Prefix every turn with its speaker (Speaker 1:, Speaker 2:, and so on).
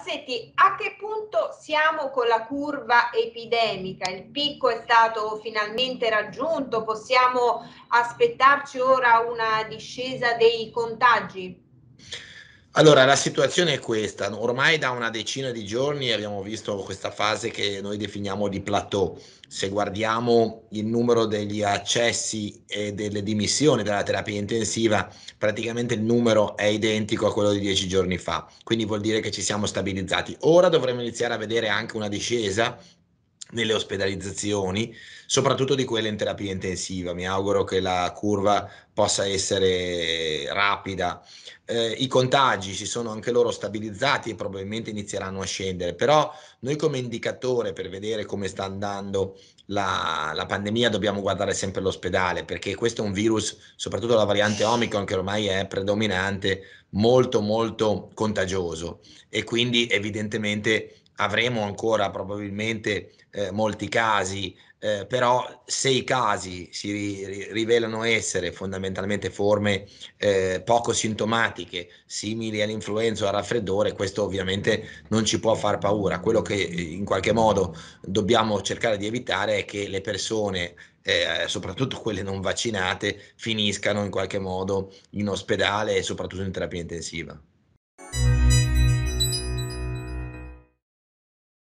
Speaker 1: Bassetti, a che punto siamo con la curva epidemica? Il picco è stato finalmente raggiunto, possiamo aspettarci ora una discesa dei contagi?
Speaker 2: Allora, la situazione è questa, ormai da una decina di giorni abbiamo visto questa fase che noi definiamo di plateau. Se guardiamo il numero degli accessi e delle dimissioni dalla terapia intensiva, praticamente il numero è identico a quello di dieci giorni fa, quindi vuol dire che ci siamo stabilizzati. Ora dovremmo iniziare a vedere anche una discesa nelle ospedalizzazioni, soprattutto di quelle in terapia intensiva. Mi auguro che la curva possa essere rapida. Eh, I contagi si sono anche loro stabilizzati e probabilmente inizieranno a scendere, però noi come indicatore per vedere come sta andando la, la pandemia dobbiamo guardare sempre l'ospedale, perché questo è un virus, soprattutto la variante Omicron che ormai è predominante, molto molto contagioso e quindi evidentemente avremo ancora probabilmente eh, molti casi, eh, però se i casi si ri- rivelano essere fondamentalmente forme eh, poco sintomatiche, simili all'influenza o al raffreddore, questo ovviamente non ci può far paura. Quello che eh, in qualche modo dobbiamo cercare di evitare è che le persone eh, soprattutto quelle non vaccinate, finiscano in qualche modo in ospedale e soprattutto in terapia intensiva.